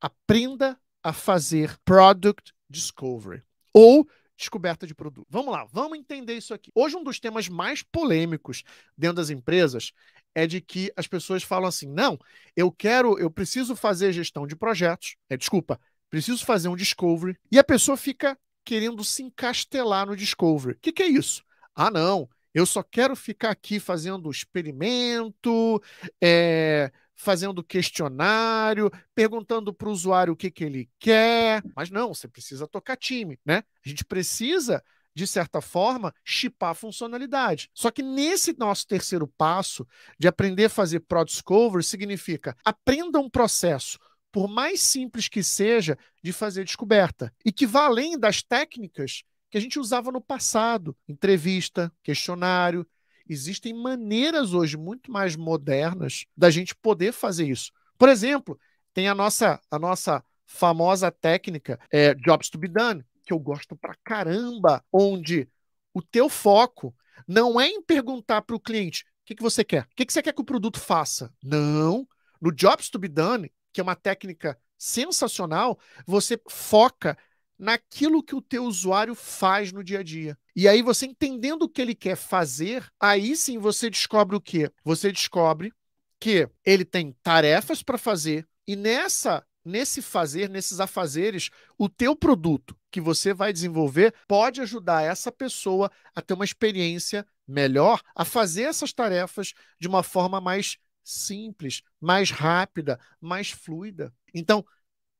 Aprenda a fazer product discovery ou descoberta de produto. Vamos lá, vamos entender isso aqui. Hoje um dos temas mais polêmicos dentro das empresas é de que as pessoas falam assim: "Não, eu quero, eu preciso fazer gestão de projetos". É, desculpa, preciso fazer um discovery e a pessoa fica querendo se encastelar no discovery. O que, que é isso? Ah, não, eu só quero ficar aqui fazendo experimento, é, fazendo questionário, perguntando para o usuário o que, que ele quer. Mas não, você precisa tocar time, né? A gente precisa de certa forma, chipar a funcionalidade. Só que nesse nosso terceiro passo de aprender a fazer Pro-Discover significa aprenda um processo, por mais simples que seja, de fazer descoberta e que vá além das técnicas que a gente usava no passado, entrevista, questionário, Existem maneiras hoje muito mais modernas da gente poder fazer isso. Por exemplo, tem a nossa, a nossa famosa técnica é, Jobs to be Done, que eu gosto pra caramba, onde o teu foco não é em perguntar para o cliente o que, que você quer, o que, que você quer que o produto faça. Não. No Jobs to be Done, que é uma técnica sensacional, você foca naquilo que o teu usuário faz no dia a dia. E aí você entendendo o que ele quer fazer, aí sim você descobre o quê? Você descobre que ele tem tarefas para fazer e nessa nesse fazer, nesses afazeres, o teu produto que você vai desenvolver pode ajudar essa pessoa a ter uma experiência melhor, a fazer essas tarefas de uma forma mais simples, mais rápida, mais fluida. Então,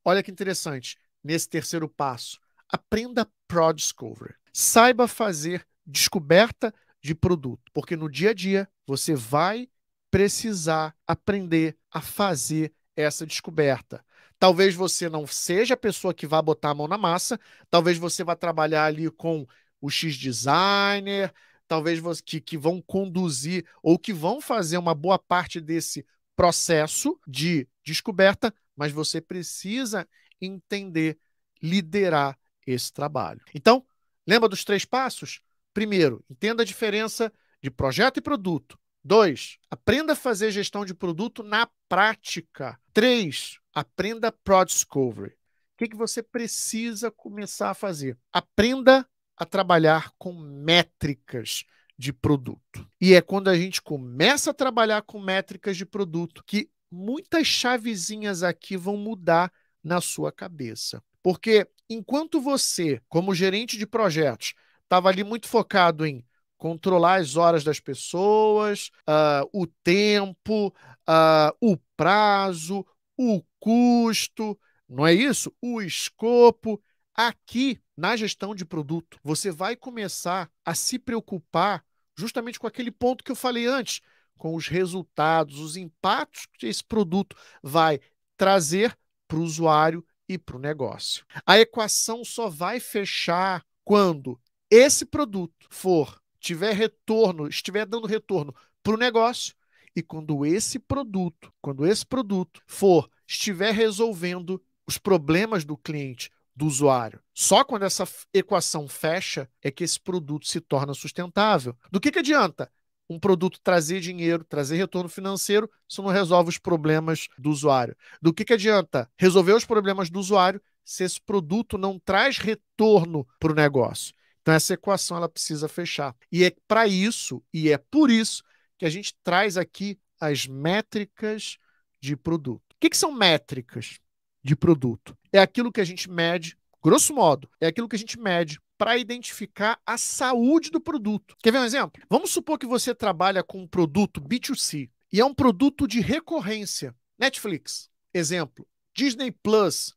olha que interessante nesse terceiro passo? Aprenda ProDiscovery. discovery Saiba fazer descoberta de produto, porque no dia a dia você vai precisar aprender a fazer essa descoberta. Talvez você não seja a pessoa que vá botar a mão na massa, talvez você vá trabalhar ali com o X designer, talvez você, que, que vão conduzir ou que vão fazer uma boa parte desse processo de descoberta, mas você precisa entender, liderar esse trabalho. Então, lembra dos três passos? Primeiro, entenda a diferença de projeto e produto. Dois, aprenda a fazer gestão de produto na prática. Três, aprenda prod Discovery. O que, que você precisa começar a fazer? Aprenda a trabalhar com métricas de produto. E é quando a gente começa a trabalhar com métricas de produto que muitas chavezinhas aqui vão mudar na sua cabeça. Porque enquanto você, como gerente de projetos, estava ali muito focado em controlar as horas das pessoas, uh, o tempo, uh, o prazo, o custo, não é isso? O escopo. Aqui, na gestão de produto, você vai começar a se preocupar justamente com aquele ponto que eu falei antes, com os resultados, os impactos que esse produto vai trazer para o usuário e para o negócio. A equação só vai fechar quando esse produto for tiver retorno, estiver dando retorno para o negócio e quando esse produto, quando esse produto for estiver resolvendo os problemas do cliente, do usuário. Só quando essa equação fecha é que esse produto se torna sustentável. Do que, que adianta? um produto trazer dinheiro, trazer retorno financeiro, isso não resolve os problemas do usuário. Do que, que adianta resolver os problemas do usuário se esse produto não traz retorno para o negócio? Então, essa equação ela precisa fechar. E é para isso, e é por isso, que a gente traz aqui as métricas de produto. O que, que são métricas de produto? É aquilo que a gente mede, grosso modo, é aquilo que a gente mede para identificar a saúde do produto. Quer ver um exemplo? Vamos supor que você trabalha com um produto B2C e é um produto de recorrência. Netflix, exemplo. Disney Plus,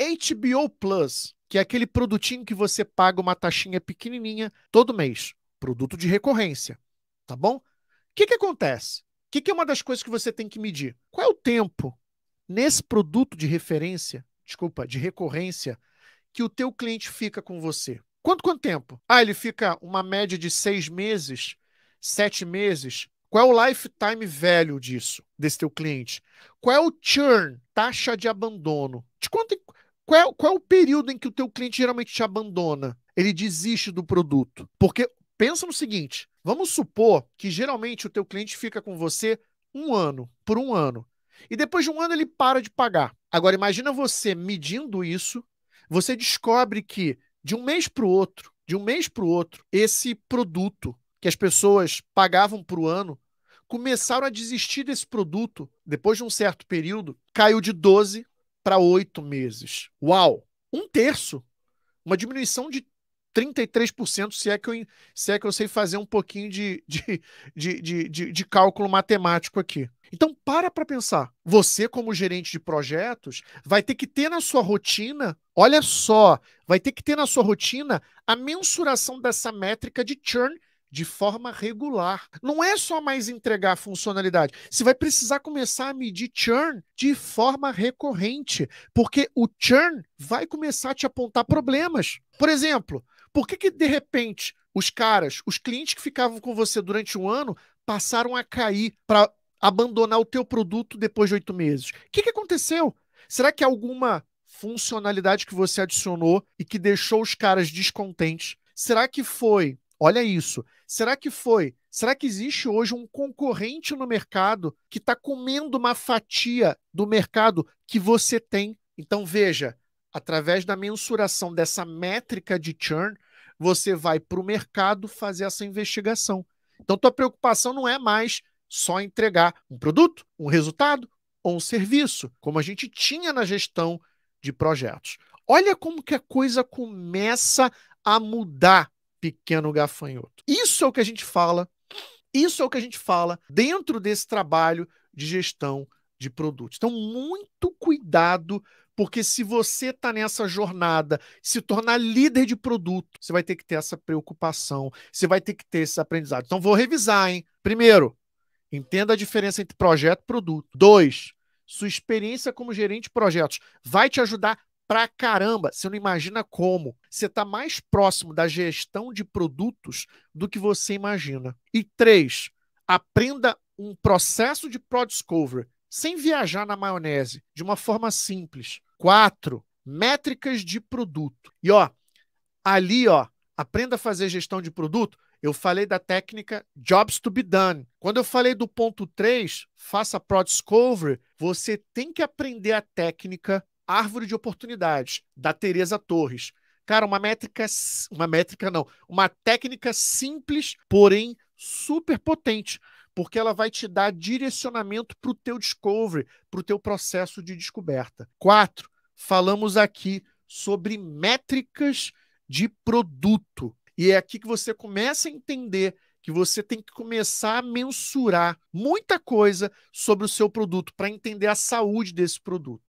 HBO Plus, que é aquele produtinho que você paga uma taxinha pequenininha todo mês. Produto de recorrência, tá bom? O que, que acontece? O que, que é uma das coisas que você tem que medir? Qual é o tempo nesse produto de referência, desculpa, de recorrência, que o teu cliente fica com você? Quanto, quanto tempo? Ah, ele fica uma média de seis meses, sete meses. Qual é o lifetime value disso, desse teu cliente? Qual é o churn, taxa de abandono? Te conta qual é, qual é o período em que o teu cliente geralmente te abandona? Ele desiste do produto. Porque pensa no seguinte: vamos supor que geralmente o teu cliente fica com você um ano, por um ano. E depois de um ano ele para de pagar. Agora imagina você medindo isso, você descobre que de um mês para o outro, de um mês para o outro, esse produto que as pessoas pagavam por ano começaram a desistir desse produto depois de um certo período, caiu de 12 para 8 meses. Uau! Um terço! Uma diminuição de 33%, se é que eu, se é que eu sei fazer um pouquinho de, de, de, de, de, de cálculo matemático aqui. Então, para para pensar. Você, como gerente de projetos, vai ter que ter na sua rotina, olha só, vai ter que ter na sua rotina a mensuração dessa métrica de churn de forma regular. Não é só mais entregar funcionalidade. Você vai precisar começar a medir churn de forma recorrente, porque o churn vai começar a te apontar problemas. Por exemplo, por que, que de repente os caras, os clientes que ficavam com você durante um ano, passaram a cair para abandonar o teu produto depois de oito meses? O que, que aconteceu? Será que alguma funcionalidade que você adicionou e que deixou os caras descontentes? Será que foi? Olha isso. Será que foi? Será que existe hoje um concorrente no mercado que está comendo uma fatia do mercado que você tem? Então veja, através da mensuração dessa métrica de churn, você vai para o mercado fazer essa investigação. Então, tua preocupação não é mais só entregar um produto, um resultado ou um serviço, como a gente tinha na gestão de projetos. Olha como que a coisa começa a mudar, pequeno gafanhoto. Isso é o que a gente fala, isso é o que a gente fala dentro desse trabalho de gestão de produtos. Então, muito cuidado porque se você está nessa jornada, se tornar líder de produto, você vai ter que ter essa preocupação, você vai ter que ter esse aprendizado. Então, vou revisar, hein? Primeiro, entenda a diferença entre projeto e produto. Dois, sua experiência como gerente de projetos vai te ajudar pra caramba. Você não imagina como. Você está mais próximo da gestão de produtos do que você imagina. E três, aprenda um processo de Pro Discovery sem viajar na maionese, de uma forma simples. Quatro, métricas de produto. E ó, ali ó, aprenda a fazer gestão de produto. Eu falei da técnica Jobs to be Done. Quando eu falei do ponto 3, faça Pro Discovery, você tem que aprender a técnica Árvore de Oportunidades, da Tereza Torres. Cara, uma métrica, uma métrica não, uma técnica simples, porém super potente porque ela vai te dar direcionamento para o teu discovery, para o teu processo de descoberta. Quatro, falamos aqui sobre métricas de produto. E é aqui que você começa a entender que você tem que começar a mensurar muita coisa sobre o seu produto para entender a saúde desse produto.